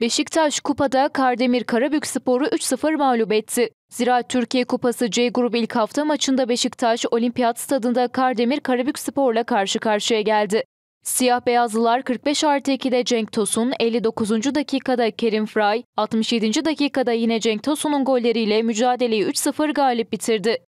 Beşiktaş Kupa'da Kardemir Karabük Spor'u 3-0 mağlup etti. Zira Türkiye Kupası C grubu ilk hafta maçında Beşiktaş Olimpiyat Stadında Kardemir Karabük Spor'la karşı karşıya geldi. Siyah beyazlılar 45 artı 2'de Cenk Tosun, 59. dakikada Kerim Fry, 67. dakikada yine Cenk Tosun'un golleriyle mücadeleyi 3-0 galip bitirdi.